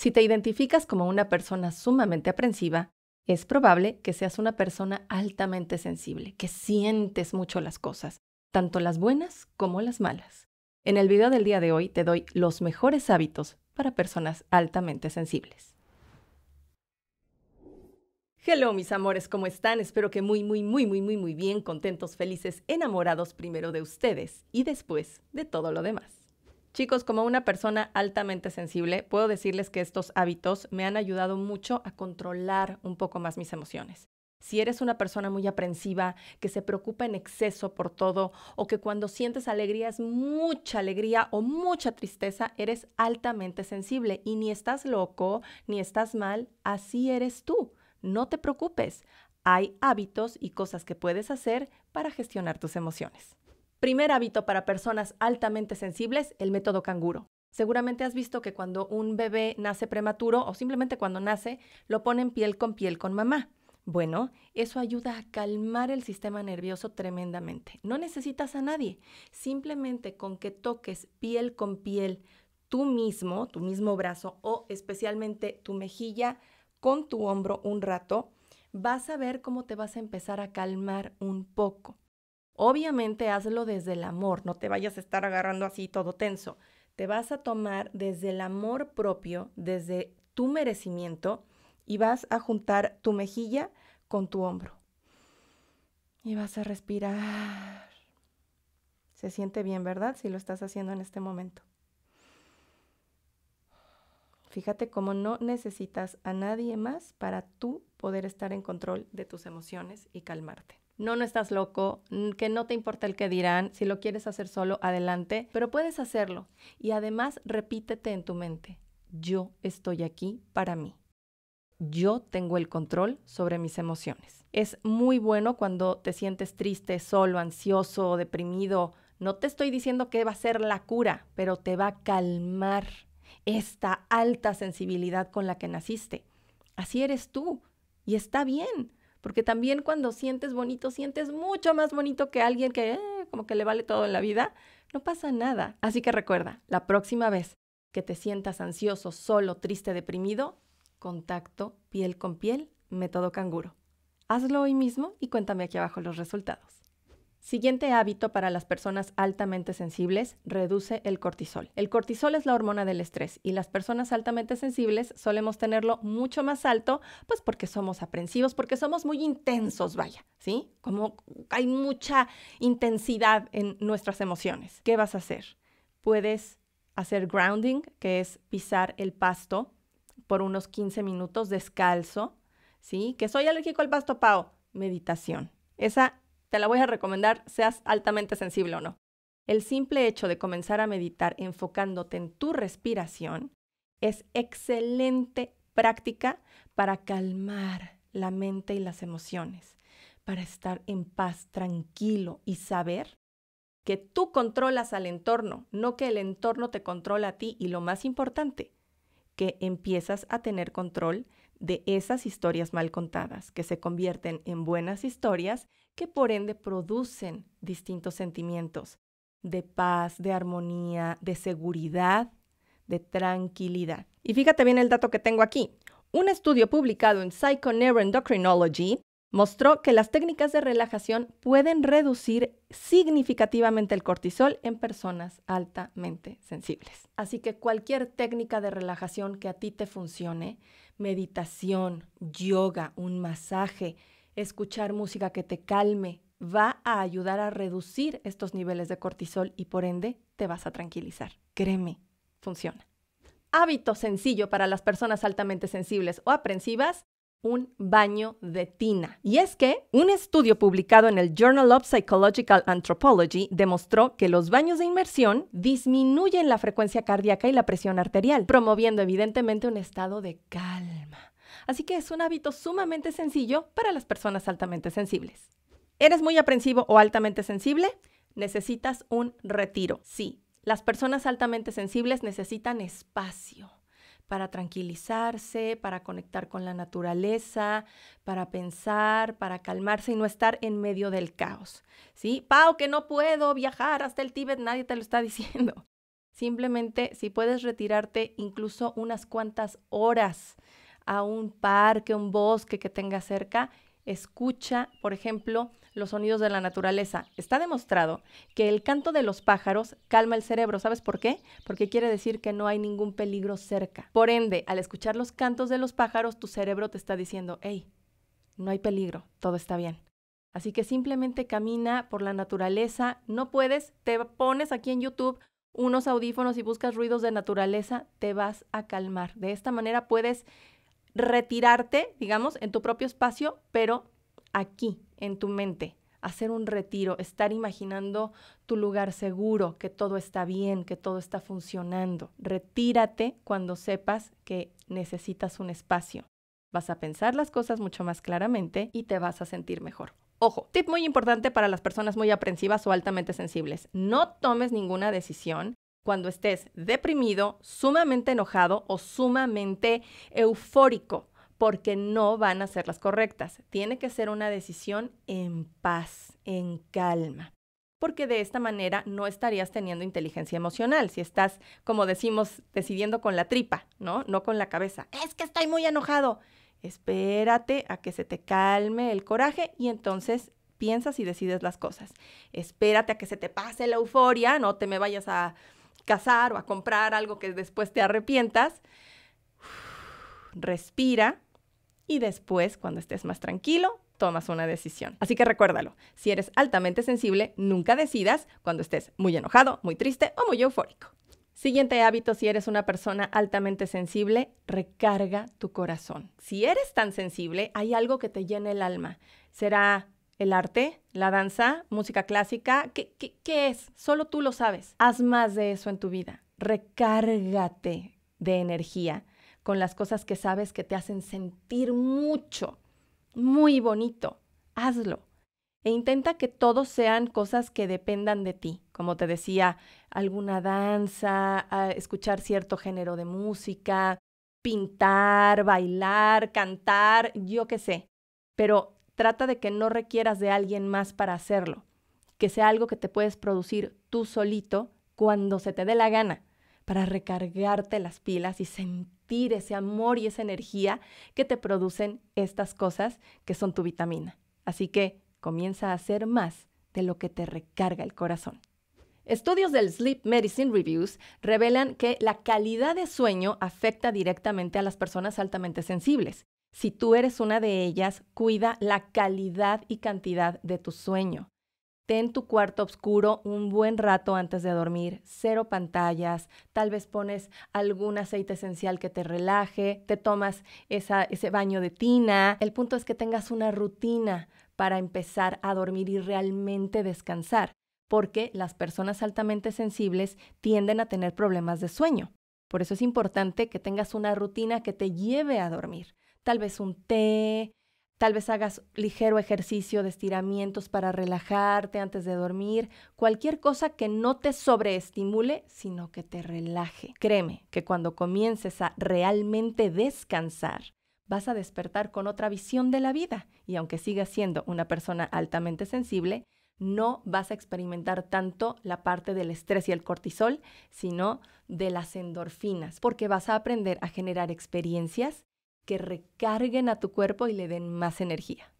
Si te identificas como una persona sumamente aprensiva, es probable que seas una persona altamente sensible, que sientes mucho las cosas, tanto las buenas como las malas. En el video del día de hoy te doy los mejores hábitos para personas altamente sensibles. Hello mis amores, ¿cómo están? Espero que muy, muy, muy, muy, muy, muy bien, contentos, felices, enamorados primero de ustedes y después de todo lo demás. Chicos, como una persona altamente sensible, puedo decirles que estos hábitos me han ayudado mucho a controlar un poco más mis emociones. Si eres una persona muy aprensiva, que se preocupa en exceso por todo, o que cuando sientes alegría es mucha alegría o mucha tristeza, eres altamente sensible y ni estás loco, ni estás mal, así eres tú. No te preocupes, hay hábitos y cosas que puedes hacer para gestionar tus emociones. Primer hábito para personas altamente sensibles, el método canguro. Seguramente has visto que cuando un bebé nace prematuro o simplemente cuando nace, lo ponen piel con piel con mamá. Bueno, eso ayuda a calmar el sistema nervioso tremendamente. No necesitas a nadie. Simplemente con que toques piel con piel tú mismo, tu mismo brazo o especialmente tu mejilla con tu hombro un rato, vas a ver cómo te vas a empezar a calmar un poco. Obviamente hazlo desde el amor, no te vayas a estar agarrando así todo tenso. Te vas a tomar desde el amor propio, desde tu merecimiento y vas a juntar tu mejilla con tu hombro. Y vas a respirar. Se siente bien, ¿verdad? Si lo estás haciendo en este momento. Fíjate cómo no necesitas a nadie más para tú poder estar en control de tus emociones y calmarte no, no estás loco, que no te importa el que dirán, si lo quieres hacer solo, adelante, pero puedes hacerlo. Y además repítete en tu mente, yo estoy aquí para mí. Yo tengo el control sobre mis emociones. Es muy bueno cuando te sientes triste, solo, ansioso, deprimido. No te estoy diciendo que va a ser la cura, pero te va a calmar esta alta sensibilidad con la que naciste. Así eres tú y está bien. Porque también cuando sientes bonito, sientes mucho más bonito que alguien que eh, como que le vale todo en la vida. No pasa nada. Así que recuerda, la próxima vez que te sientas ansioso, solo, triste, deprimido, contacto piel con piel, método canguro. Hazlo hoy mismo y cuéntame aquí abajo los resultados. Siguiente hábito para las personas altamente sensibles, reduce el cortisol. El cortisol es la hormona del estrés y las personas altamente sensibles solemos tenerlo mucho más alto, pues porque somos aprensivos, porque somos muy intensos, vaya, ¿sí? Como hay mucha intensidad en nuestras emociones. ¿Qué vas a hacer? Puedes hacer grounding, que es pisar el pasto por unos 15 minutos descalzo, ¿sí? Que soy alérgico al pasto, Pau. Meditación. Esa te la voy a recomendar, seas altamente sensible o no. El simple hecho de comenzar a meditar enfocándote en tu respiración es excelente práctica para calmar la mente y las emociones, para estar en paz, tranquilo y saber que tú controlas al entorno, no que el entorno te controla a ti. Y lo más importante, que empiezas a tener control de esas historias mal contadas, que se convierten en buenas historias que por ende producen distintos sentimientos de paz, de armonía, de seguridad, de tranquilidad. Y fíjate bien el dato que tengo aquí. Un estudio publicado en Psychoneuroendocrinology mostró que las técnicas de relajación pueden reducir significativamente el cortisol en personas altamente sensibles. Así que cualquier técnica de relajación que a ti te funcione, meditación, yoga, un masaje, escuchar música que te calme, va a ayudar a reducir estos niveles de cortisol y por ende te vas a tranquilizar. Créeme, funciona. Hábito sencillo para las personas altamente sensibles o aprensivas un baño de tina. Y es que un estudio publicado en el Journal of Psychological Anthropology demostró que los baños de inmersión disminuyen la frecuencia cardíaca y la presión arterial, promoviendo evidentemente un estado de calma. Así que es un hábito sumamente sencillo para las personas altamente sensibles. ¿Eres muy aprensivo o altamente sensible? Necesitas un retiro. Sí, las personas altamente sensibles necesitan espacio para tranquilizarse, para conectar con la naturaleza, para pensar, para calmarse y no estar en medio del caos. ¿Sí? Pau, que no puedo viajar hasta el Tíbet, nadie te lo está diciendo. Simplemente si puedes retirarte incluso unas cuantas horas a un parque, un bosque que tengas cerca escucha, por ejemplo, los sonidos de la naturaleza. Está demostrado que el canto de los pájaros calma el cerebro. ¿Sabes por qué? Porque quiere decir que no hay ningún peligro cerca. Por ende, al escuchar los cantos de los pájaros, tu cerebro te está diciendo, hey, no hay peligro, todo está bien. Así que simplemente camina por la naturaleza, no puedes, te pones aquí en YouTube unos audífonos y buscas ruidos de naturaleza, te vas a calmar. De esta manera puedes retirarte, digamos, en tu propio espacio, pero aquí, en tu mente, hacer un retiro, estar imaginando tu lugar seguro, que todo está bien, que todo está funcionando. Retírate cuando sepas que necesitas un espacio. Vas a pensar las cosas mucho más claramente y te vas a sentir mejor. Ojo, tip muy importante para las personas muy aprensivas o altamente sensibles. No tomes ninguna decisión cuando estés deprimido, sumamente enojado o sumamente eufórico, porque no van a ser las correctas. Tiene que ser una decisión en paz, en calma, porque de esta manera no estarías teniendo inteligencia emocional. Si estás, como decimos, decidiendo con la tripa, ¿no? No con la cabeza. Es que estoy muy enojado. Espérate a que se te calme el coraje y entonces piensas y decides las cosas. Espérate a que se te pase la euforia, no te me vayas a casar o a comprar algo que después te arrepientas, respira y después, cuando estés más tranquilo, tomas una decisión. Así que recuérdalo, si eres altamente sensible, nunca decidas cuando estés muy enojado, muy triste o muy eufórico. Siguiente hábito, si eres una persona altamente sensible, recarga tu corazón. Si eres tan sensible, hay algo que te llena el alma. Será el arte, la danza, música clásica. ¿Qué, es? Solo tú lo sabes. Haz más de eso en tu vida. Recárgate de energía con las cosas que sabes que te hacen sentir mucho, muy bonito. Hazlo. E intenta que todos sean cosas que dependan de ti. Como te decía, alguna danza, escuchar cierto género de música, pintar, bailar, cantar, yo qué sé. Pero Trata de que no requieras de alguien más para hacerlo, que sea algo que te puedes producir tú solito cuando se te dé la gana, para recargarte las pilas y sentir ese amor y esa energía que te producen estas cosas que son tu vitamina. Así que comienza a hacer más de lo que te recarga el corazón. Estudios del Sleep Medicine Reviews revelan que la calidad de sueño afecta directamente a las personas altamente sensibles si tú eres una de ellas, cuida la calidad y cantidad de tu sueño. Ten tu cuarto oscuro un buen rato antes de dormir, cero pantallas, tal vez pones algún aceite esencial que te relaje, te tomas ese baño de tina. El punto es que tengas una rutina para empezar a dormir y realmente descansar, porque las personas altamente sensibles tienden a tener problemas de sueño. Por eso es importante que tengas una rutina que te lleve a dormir tal vez un té, tal vez hagas ligero ejercicio de estiramientos para relajarte antes de dormir, cualquier cosa que no te sobreestimule, sino que te relaje. Créeme que cuando comiences a realmente descansar, vas a despertar con otra visión de la vida y aunque sigas siendo una persona altamente sensible, no vas a experimentar tanto la parte del estrés y el cortisol, sino de las endorfinas, porque vas a aprender a generar experiencias que recarguen a tu cuerpo y le den más energía.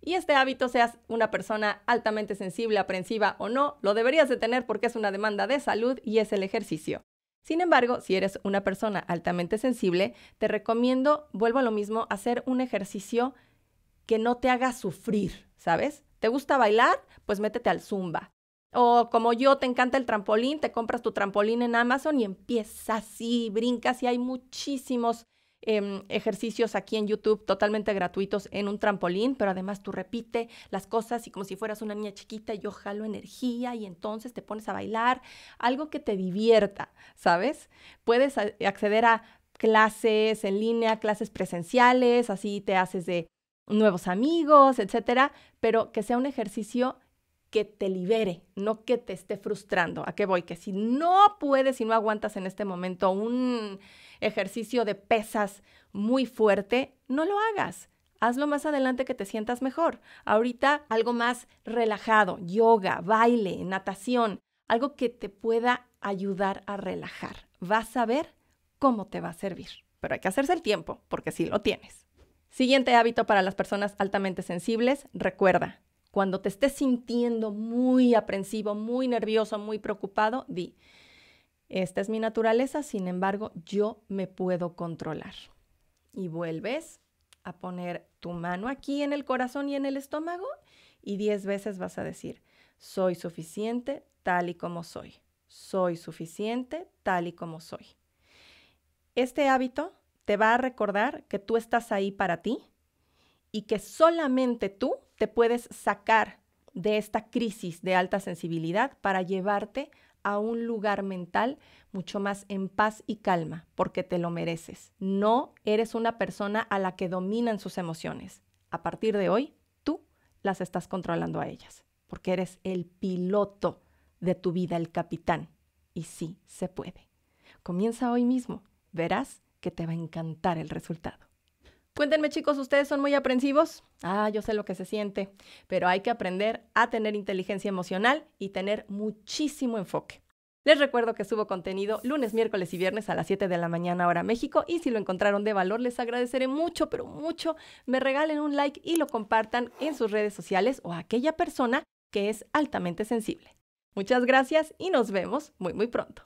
Y este hábito, seas una persona altamente sensible, aprensiva o no, lo deberías de tener porque es una demanda de salud y es el ejercicio. Sin embargo, si eres una persona altamente sensible, te recomiendo, vuelvo a lo mismo, hacer un ejercicio que no te haga sufrir, ¿sabes? ¿Te gusta bailar? Pues métete al zumba. O como yo, te encanta el trampolín, te compras tu trampolín en Amazon y empiezas y brincas y hay muchísimos Em, ejercicios aquí en YouTube totalmente gratuitos en un trampolín, pero además tú repite las cosas y como si fueras una niña chiquita, yo jalo energía y entonces te pones a bailar, algo que te divierta, ¿sabes? Puedes acceder a clases en línea, clases presenciales, así te haces de nuevos amigos, etcétera, pero que sea un ejercicio que te libere, no que te esté frustrando. ¿A qué voy? Que si no puedes y no aguantas en este momento un ejercicio de pesas muy fuerte, no lo hagas. Hazlo más adelante que te sientas mejor. Ahorita algo más relajado, yoga, baile, natación, algo que te pueda ayudar a relajar. Vas a ver cómo te va a servir, pero hay que hacerse el tiempo porque si lo tienes. Siguiente hábito para las personas altamente sensibles, recuerda, cuando te estés sintiendo muy aprensivo, muy nervioso, muy preocupado, di, esta es mi naturaleza, sin embargo, yo me puedo controlar. Y vuelves a poner tu mano aquí en el corazón y en el estómago y diez veces vas a decir, soy suficiente tal y como soy. Soy suficiente tal y como soy. Este hábito te va a recordar que tú estás ahí para ti, y que solamente tú te puedes sacar de esta crisis de alta sensibilidad para llevarte a un lugar mental mucho más en paz y calma, porque te lo mereces. No eres una persona a la que dominan sus emociones. A partir de hoy, tú las estás controlando a ellas, porque eres el piloto de tu vida, el capitán. Y sí, se puede. Comienza hoy mismo. Verás que te va a encantar el resultado. Cuéntenme chicos, ¿ustedes son muy aprensivos? Ah, yo sé lo que se siente, pero hay que aprender a tener inteligencia emocional y tener muchísimo enfoque. Les recuerdo que subo contenido lunes, miércoles y viernes a las 7 de la mañana hora México y si lo encontraron de valor les agradeceré mucho, pero mucho, me regalen un like y lo compartan en sus redes sociales o a aquella persona que es altamente sensible. Muchas gracias y nos vemos muy muy pronto.